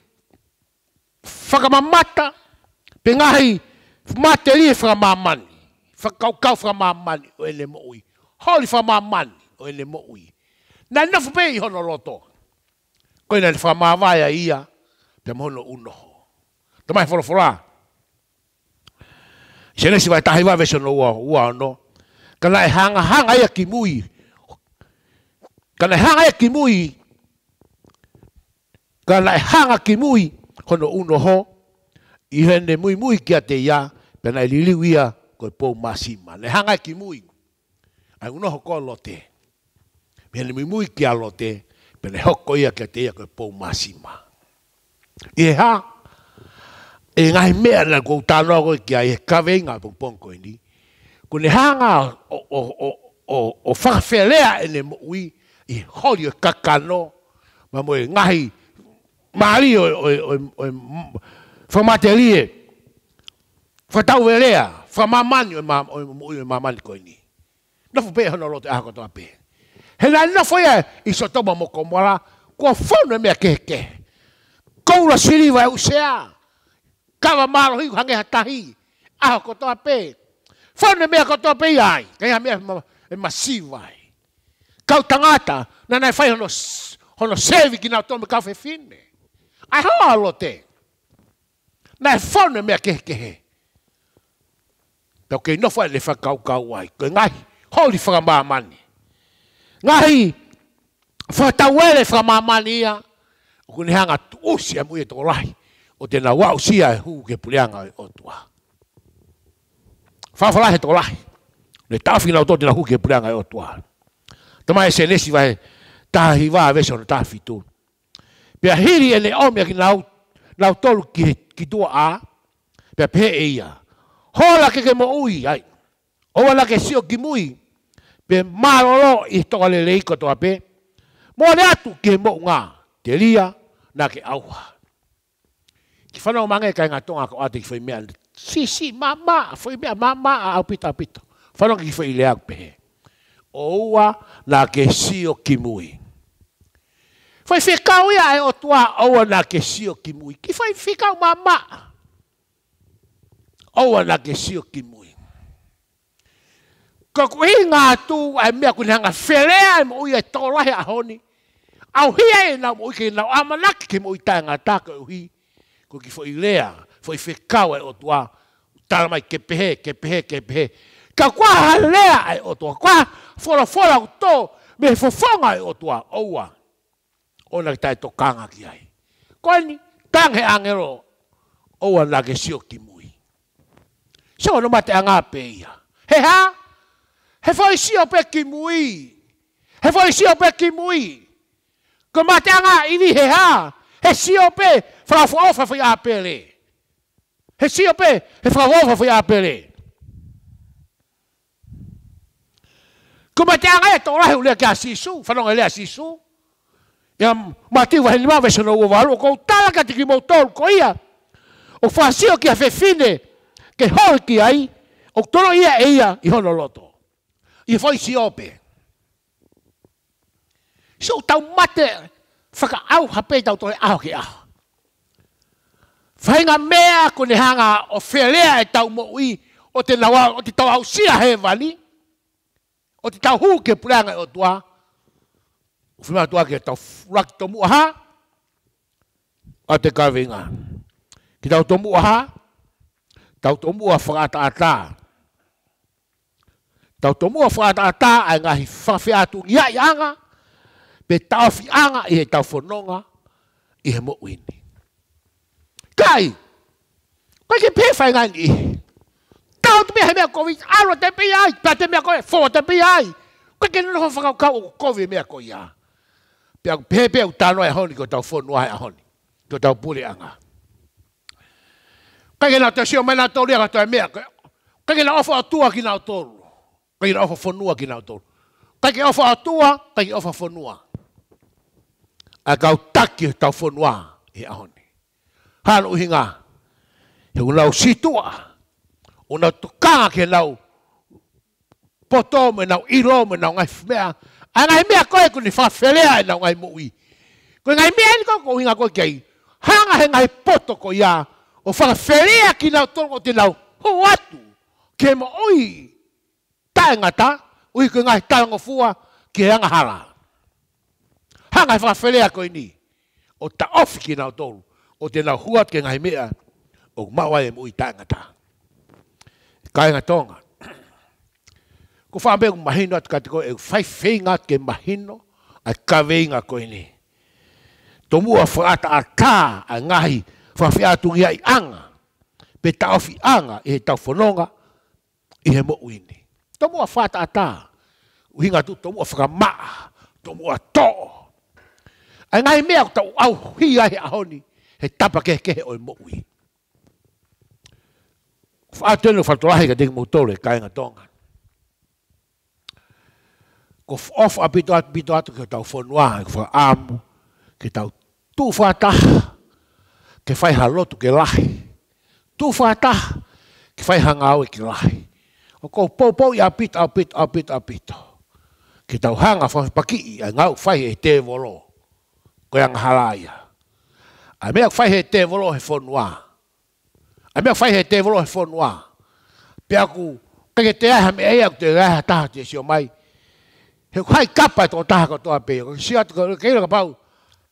faka mamata, pe ngahi materi e kau whakaukau whakamamani o ele mo ui. Hori whakamamani o ele mo ui. Nā nafu pē loto hono roto. temai nā te whakamawaya ia, te mohono unoho. Tamai si vai tahi sono ua, ua ono. Kana hanga hanga ia ki mui. Kana e hanga ia ki Kana hanga ki kono uno ho i hene mui mui kia te ia pena i liliu ia koe pou masima le hanga ki mui ai uno ho ko lote mi hene mui mui kia lote pena hoko ia kia te ia koe pou masima i ha e ngai mea na kou tanoa koe kia i he kawe inga pou pong koe ni kone hanga o, o, o, o, o whakawhelea ene mui i holi o kakano ma moe ngahi mali o o o fo materie fo tau velea fo mamani ma o mamani ko ni no fo pe no lote ako to ape he na no fo ye iso to mo ko mora ko fo no me ke ke ko la siri va u sea ka va malo hi hange hata hi ako to ape fo no me ko to ape ai ke ya me e masiva ai ka tangata na na fa no hono sevi ki na to me ka fe fine ai hā alo te. Nā e whāne mea kehe kehe. Tau kei nofa le whakau kau ai. Koe ngai, hōri whakamāmani. Ngai, whātau e le whakamāmani ia. O kune hanga tu usi a mui e tō lai. O tēnā wau sia e hū ke pulianga e o tua. Whāwhalai he tō lai. Le tāwhina o tō na hū ke pulianga e o tua. Tamai e se nesi vai tāhi wā vese o tāwhi tūtu. Pea hiri e le mea ki nau, tolu ki, ki tua a, pea pe e ia. Hola ke ke mo ui ai. Owa la ke sio ki mui, pe maroro i toka le leiko toa pe. Mo le atu ki mo ngā, te lia na ke auha. Ki o mange ka inga tonga ko ate ki whai mea. Si, si, ma, ma, whai mea, ma, ma, a au pita, pita. Whanau ki whai leak pehe. Owa la ke sio ki mui. Fai fi o ia e o tua o na que sio ki mui. Ki fai fi kau mama. Aua na ke sio ki mui. Ka kuhi ngā tū ai mea kuni e mui e tōlahi ahoni. Au hia e nau mui ke nau amanaki ke mui tae ngā tāka Ko ki fai lea, foi fi kau e o tua. Tāra mai ke pehe, ke pehe, ke pehe. Ka kwa halea e o tua. kwa fora fora o to. me fofonga o tua. Aua o na tai to kanga ki ai. Ko ni kang he angero o wa la ke sio ki mui. So no mate anga pe ia. He ha? He foi sio pe ki mui. He foi sio pe ki mui. Ko mate anga i ni he ha. He sio pe fra fo fa fo apele. He sio pe he fra fo fa fo apele. Ko mate anga e to la he ule ka sisu, fa no ele a sisu ya mati wa hilma ve shono wa walu ko talaka tiki mo ko ia o fasio ki afe fine ke ho ki ai o toro ia e ia i hono loto i foi si ope so tau mate faka au hape tau to au ki ah fainga mea ko ne hanga o felea e tau mo ui o te lawa o te tau au sia he vali o te tau ke pula nga e o toa. Fima tua ke tau frak tomu ha. A te kawinga. Ki tau tomu aha. Tau tomu a whakata ata. Tau tomu a whakata ata. Ai ngahi whawhi atu ia i anga. Pe tau fi anga i he tau whanonga. I he mo uini. Kai. Kai ke pefai ngani i. Tau te mea he mea kovi. Aro te pia ai. Pa te mea kovi. Fo te pia ai. Kai ke nuna whakau kau o kovi mea koi ai. Pia pepe utano e ya honi ko tau fonu ya honi. Ko tau puli anga. kage na te mena tau ria tau mea. Kai na ofa atua kina na kage na ofa fonua kina na kage Kai ofa atua, kage ofa fonua. A utaki taki fonua e honi. Halu hinga. He ulau situa. Una tukanga ke lau. Poto me nau iro ngai fmea. Anga i mea koe kuni whawherea e na ngai mui. Ko ngai mea ni koko inga koe kei. Hanga he ngai poto ko ia. O whawherea ki nao tolongo te nao. Ho atu. Ke mo oi. Tae ngata. Ui ko ngai tae ngofua. Ke hanga hara. Hanga he whawherea koe ni. O ta ofi ki nao tolu. O te nao huat ke ngai mea. O mawai e mui tae ngata. Kae ngatonga ko fa be mahino at katiko e fai feinga ke mahino a ka veinga ko ini to a frata a ka a ngai fa fi atu ia i anga pe ta ofi anga e ta fononga i he mo uini to mu a fata a ta uhinga tu to mu a fra ma to a to a ngai me a au hi a he ahoni he tapa ke ke o mo uini Fa atene fa tolahe ka dek motore kainga tonga of of a bit dot bit dot ko tau for noir for am ke tau tu fata ke fai halo tu ke lai tu fata ke fai hangau ke lai e o ko po po ya bit a bit a bit a bit ke tau hanga fa paki a ngau fai e te volo ko yang halaya a me fai e te volo he for noir a me fai e te volo he for noir pe aku ke te ha me ai aku te ha ta te si mai he kai kapa to ta ko to ape si at ko ke ka pau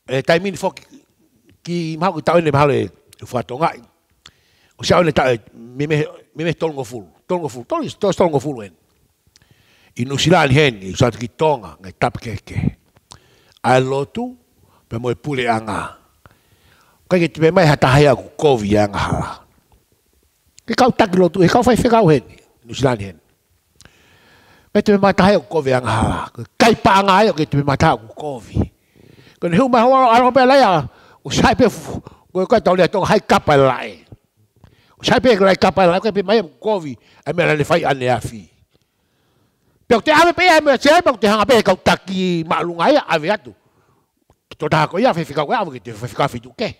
e tai min fo ki ma ko tau ne male fo e to ngai o sia ne ta e, me me me tolongo ful tolongo ful to to tolongo ful en i no sila al hen i sa ki tonga ngai tap ke ke ai lotu pe mo pule anga ka ke te mai hata haya ko vi anga ha ke ka tak lotu e ka fa fe ka hen no sila hen cái tụi mày thay có việc à cái ba ngái cái tụi mày thay có việc còn hiểu mà không ai không biết lấy à sai biết người cái tàu này tàu hai cặp lại sai biết lại cặp lại cái biết mấy có việc em là đi phải ăn nhà phi biểu tế ai biết em là sẽ biểu tế hàng biết cầu tắc gì mà luôn ấy ai biết tu tôi đã có ya phải phải cầu cái cái phải phải phải chụp cái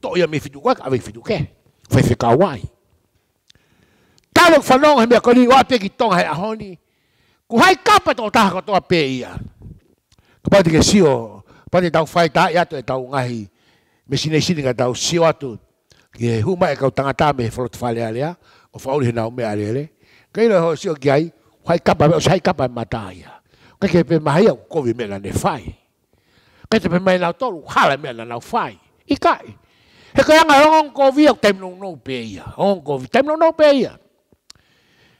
tôi ya mình phải chụp cái phải phải chụp cái phải phải cầu cái tao được phản ứng hay mẹ có đi qua biết cái tông hay à honi ku hai kapa to ta ko to pe ia ka pa ke sio pa te tau fai ta ia to e tau ngai me sine sine ka tau sio atu ke huma e ka tangata me frot fale alea o faul hina o me alele ke lo ho sio ki ai hai kapa o hai kapa mata ia ka ke pe mai o ko vi me la ne fai ka te pe mai la to hala me la na fai i kai he ka nga ngong ko vi o tem no no pe ia ngong ko vi tem no no pe ia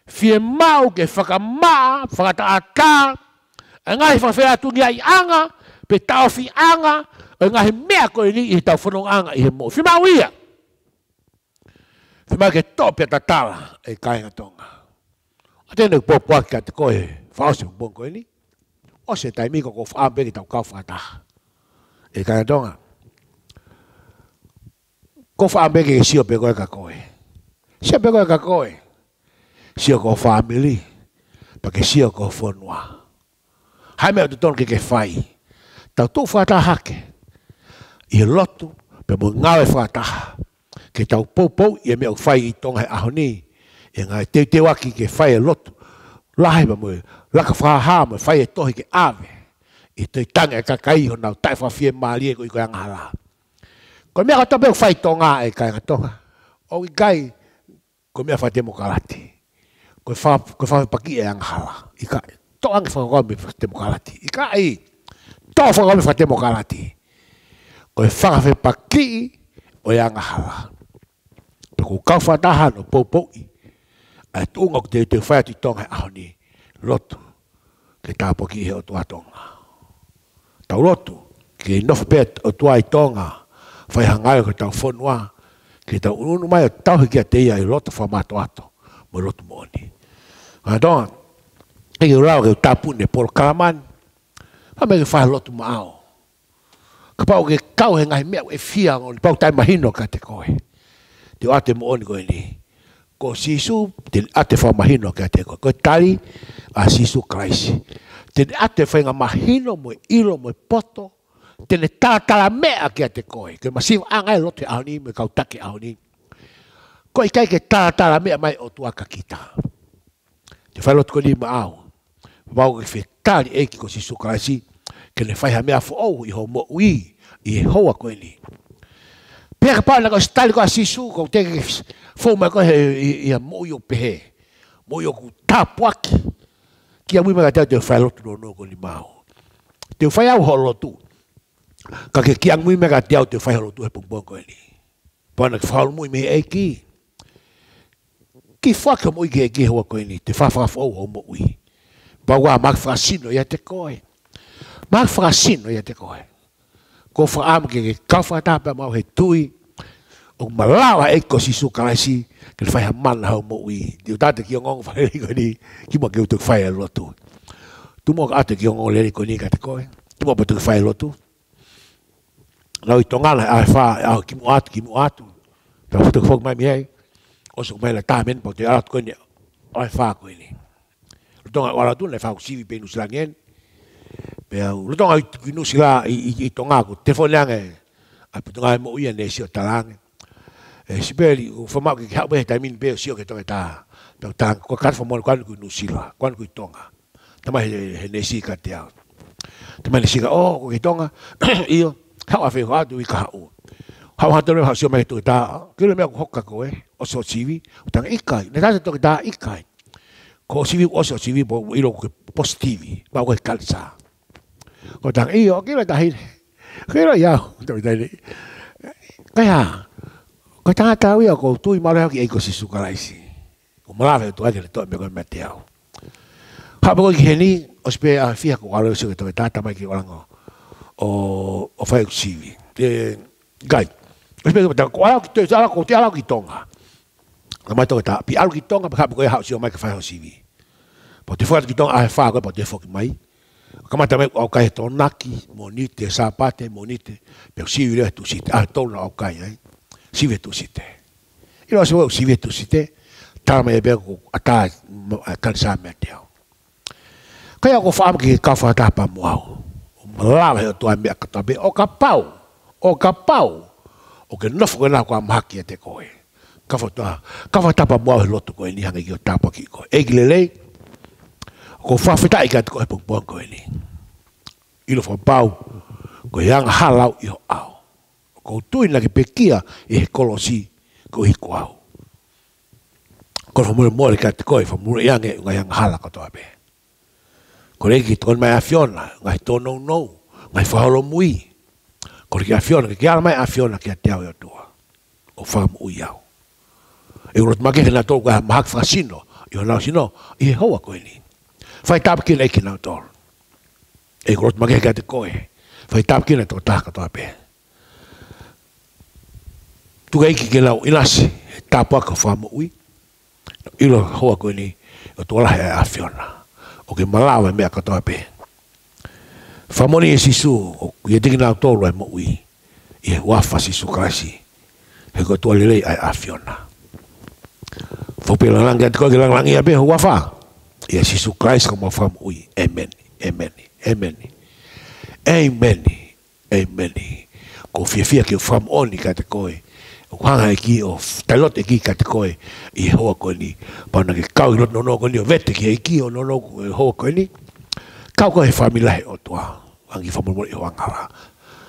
fie mau ke whakamaa, whakataata, e ngahi whawhea tungi ai anga, pe taofi anga, e ngahi mea koe ni i tau whanong anga i he mō. Fie mau ia. Fie mau ke tōpi a tatala e kāinga tonga. A tēnei kua kua ki a te koe, whaose mbun koe ni, o se tai miko ko whaampe ki tau kau whataha. E kāinga tonga. Ko whaampe ki e sio pe koe ka koe. Sio pe koe ka koe. Sio pe koe ka koe sio ko family pake sio ko fonua hai me to ton ke ke fai tau to fata hake i lotu pe mo ngawe fata ke ta popo i me fai i ton he ahoni e nga te te waki ke fai e lotu lahai ba mo la ka fa ha mo fai e tohi ke ave i te tanga e e ka kai ho na ta fa fie mali e ko i ko yang hala ko me ka to pe fai tonga e ka nga o i kai ko me fa mo karate ko ko fa fa pa ki e ang i ka to ang whakakomi wha demokarati. Ika i, to whakakomi wha demokarati. Koe whawe paki o e ang hawa. Pe kou kau whatahan o pou i. A tu unga kute te whaia ti tonga e ni Lotu, ke tā poki he o to tonga. ta lotu, ke nofu pe o tua i tonga. Whai hangai o ke tau whonua. Ke tau unu mai ta tau hikia teia i lotu whamato ato. Mo lotu mo ni. Mo lotu mo ni. Adon, ah, e yo rao reo tapu ne polo karaman, pa me fai lotu ma ao. Ka pao ke kau he ngahi mea e fia ngon, ni pao tai mahino ka te koe. Te ate mo oni koe ni, ko sisu, te ate fai mahino ka te koe. Ko tari, a sisu kraisi. Te ate fai ngah mahino mo e ilo mo e poto, te ne tātara mea ki a te koe. Ke masiwa a ngai lotu aoni, me kau take aoni. Koe kai ke tātara mea mai o tuaka kitaa. Te whai lotu koni ma au. Mau ki whetari e ki ko si sukaisi. Kene whai ha mea fo au oh, i ho mo ui. I e hoa koe ni. Pea ka pāna ko stali ko a ko te ki fō mai ko i a mo i pehe. Mo i ku tāpuaki. Kia mui mai ka te whai lotu no no koni ma au. Te whai au ho lotu. Ka ke kia mui mai ka te whai lotu he pongpong koe ni. Pāna ki whaolu mui e ki. ki whaka mo i ge ge hoa koe ni, te whawha fau hau mo ui. Ba wā mak whasino ia te koe. Mak whasino ia te koe. Ko wha am ke ke kawha tāpe mau he tui, o malawa e ko si su karasi, ke le whaiha man hau mo ui. Diu tāte ki o ngong whaere koe ni, ki mo ke utu whaia lotu. Tu mo ka ate ki o ngong lere koe ni ka te koe, tu mo pa tu whaia lotu. Nau i tongana, a whaa, a ki mo atu, ki mo atu. Tau futu kufok mai mi hei. Koso meillä tahmen pohti alat kuin ai faakuini. Lutonga wala tunne faak sivi penu slangien. Pea lutonga kinu sila i i tonga ku telefonange. Ai putonga e mo uyen ne sio talange. E sibeli u fama ki ha be tamin be sio ke tongeta. Tau tang ko kar famo kwan ku nu kwan ku tonga. Tama he ne si ka tia. Tama ne si ka o oh, ku tonga. <clears throat> Io ha wa fe tu i ka o. Ha ha tu ha sio me tu ta. Kilo me ko hokka ko eh. oso civi utang ikai ne tase toki da ikai ko civi oso civi bo ilo ke positivi ba ko kalsa ko tang io kira tahi kira ya toki tahi kaya ko tanga tau ya ko tui maro ki eko sisu kalaisi ko malave tu ajele to me ko meteau ha bo ki heni ospe a fia ko alo se to tata mai ki olango o o fai civi te gai Espera, ala ko te ala ko te ala ki tonga. ma to e ta pi al gitong ka ka ha si o mai ka fa ho si vi po te fa gitong a fa ko po te fo mai ka ma ta mai o ka to naki mo ni te sa pa te mo ni te pe si vi tu si ta to na o ka ai si vi tu si te i ro so si vi tu si te ta me be ko a ta ka sa me te o ka ya ko fa ki ka fa ta pa mo au la he to ai me ka ta be o ka pau o ka pau o ke nofu ko na ko ma ki e te ko e kafata kafata pa bwa lotu ko ni hanga yo tapo ki e ko e gilele ko fa fita i gat ko e pon ko ni ilo fa pau ko yang halau yo au ko tu ina ke pekia e kolosi ko i ko au ko fa mo mo ka ko fa mo yang nga yang hala ko to ape ko le ki ton ma afiona nga to no no nga fa holo mui ko ki afiona ki ar mai afiona ki atia yo tua o fa mo yao e urat mage hena tō kua mahak whakasino, i hana sino, i he hoa koe ni. Whai tāp kina i kina tōr. E urat mage hena te koe, whai tāp kina tō tāka tō ape. Tuka iki kina o inasi, tāpua ka wha mo ui, i lo hoa koe ni, o tō lahe a fiona, o ke malawa mea ka tō ape. Wha moni e sisu, o kia tikina tōrua e mo ui, i he wafa sisu krasi, he kua tuwa lelei ai a fiona. Fiona fopela langa tiko ke langa ya be huafa ya Jesus Christ ko mafa ui amen amen amen amen amen ko fie fie ke fam oni ka te koe ko hanga e ki o talote ki ka te i hoa ko ni pa ke kau i no no ko ni o vete ki ai e o no no e hoa ko ni kau ko he famila he o toa angi fam mo i hanga ra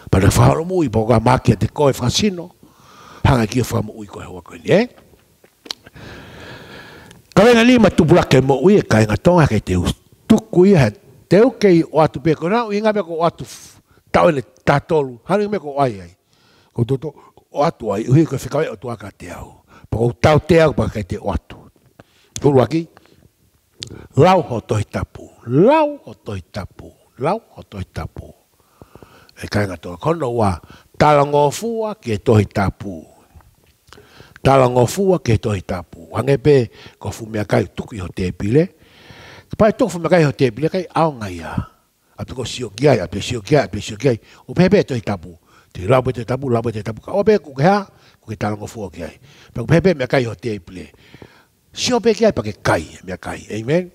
pa na faro mu i poka te koe fasino hanga ki o ui ko hoa ko ni eh Kalenga ni ma tupura ke mo ui e kainga tonga ke te tuku ia he teu kei o atu peko na ui ngabe ko o atu tau ele tatolu hanu ime ko ai ai. Ko toto o atu ai ui ka whikawe o tuaka te au. Pa ko tau te au pa kei te o atu. Tulu aki. Lau ho toi tapu. Lau ho toi tapu. Lau ho toi tapu. E kainga tonga kono wa talangofua ke toi tapu. tala ngofua ke to hitapu hangepe ko fumia kai tuku ho te pile pa to fumia kai kai au ngai ape ko sio ape sio ape sio o pepe to hitapu te labo te tapu labo te tapu o pe ku ha ku ke tala pepe me kai ho te pile sio kai me amen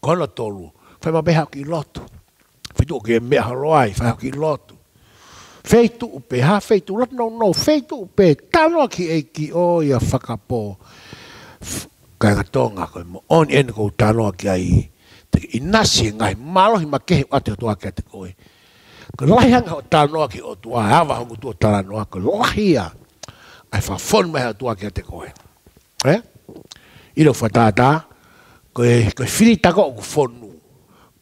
kono tolu fa ki lotu fitu ke me ha ki lotu feitu upe ha feitu rat no no feitu upe tano ki e ki o ia fakapo kai ga tonga ko mo on en ko tano ki ai te inasi e ngai malo hima ke ate tuake ake te koi ko lai hanga o tano ki o tua hava ho tu tano no ko lai ia ai fa fon me ha tu ake te koi eh ilo fatata ko ko filita ko fonu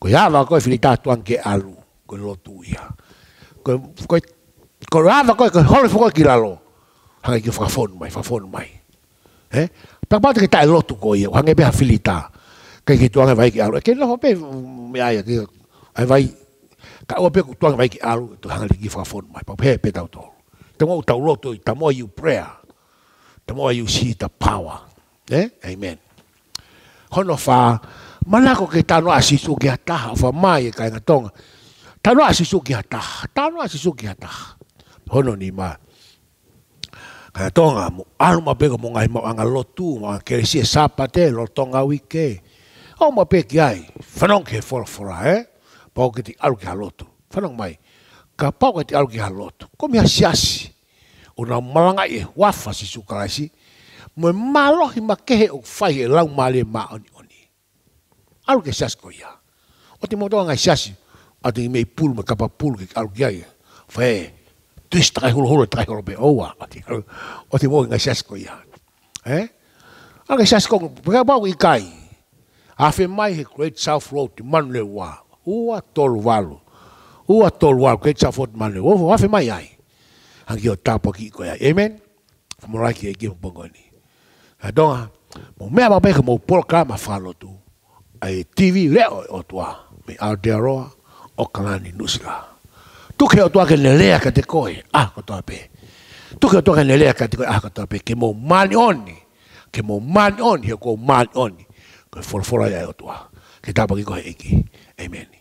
ko ya va ko filita tu anke alu ko lo tu ia koe koe koe rava koe koe hole fuka ki lalo hange ki whakafonu mai whakafonu mai he pakapata ki tae lotu koe ia hange beha filita kei ki tuanga vai ki alo e ke noho pe mm, me ai ki ai vai ka ua pe ku vai ki alo e tu hange ki whakafonu mai papehe pe tau tolu te ngau tau lotu i tamoa you prayer tamoa you see the power eh amen hono wha manako ke tano asitu ke ataha wha mai e kai ngatonga Tano asi hata, tano asi hata. Hono ni ma. kaya tonga mu anu ma pega mo ngai ma anga lotu ma si esapa te lo tonga wike. Au ma peki ai, fanong ke for fora e, eh? Pau ke alu ke halotu. Fanong mai. Ka pau ke ti alu ke halotu. Komi asi, Una malanga e wafa si sukalasi. Mo malo hi ma kehe o fai e lau male ma oni oni. Alu ke sias ko ia. O mo tonga siasi. a te mei pulu me kapa pulu ki karu ki ai. Whae, tu isi takai hulu hulu, takai hulu pe oua. O te mōi ngai sasko ia. He? Eh? A ngai sasko, pekai pāu i kai. A mai he Great South Road, te manu le wā. Ua tolu walu. Ua tolu walu, Great South Road, manu le wā. A whae mai ai. Hangi o tāpo ki i koe Amen? Whamoraki e kia mpongo ni. E a donga, mō mea mā pēka mō polo kama whālo tu. Ai TV leo o tuā. Me Aotearoa. Aotearoa. okalani nusra tukiotoa nelea katekoe ahkotoape tukiotoa kenelea katekoe ahkotoape kemo mali onni kemo mali onni heko mali onni koe forfora yae otoa ke iki amen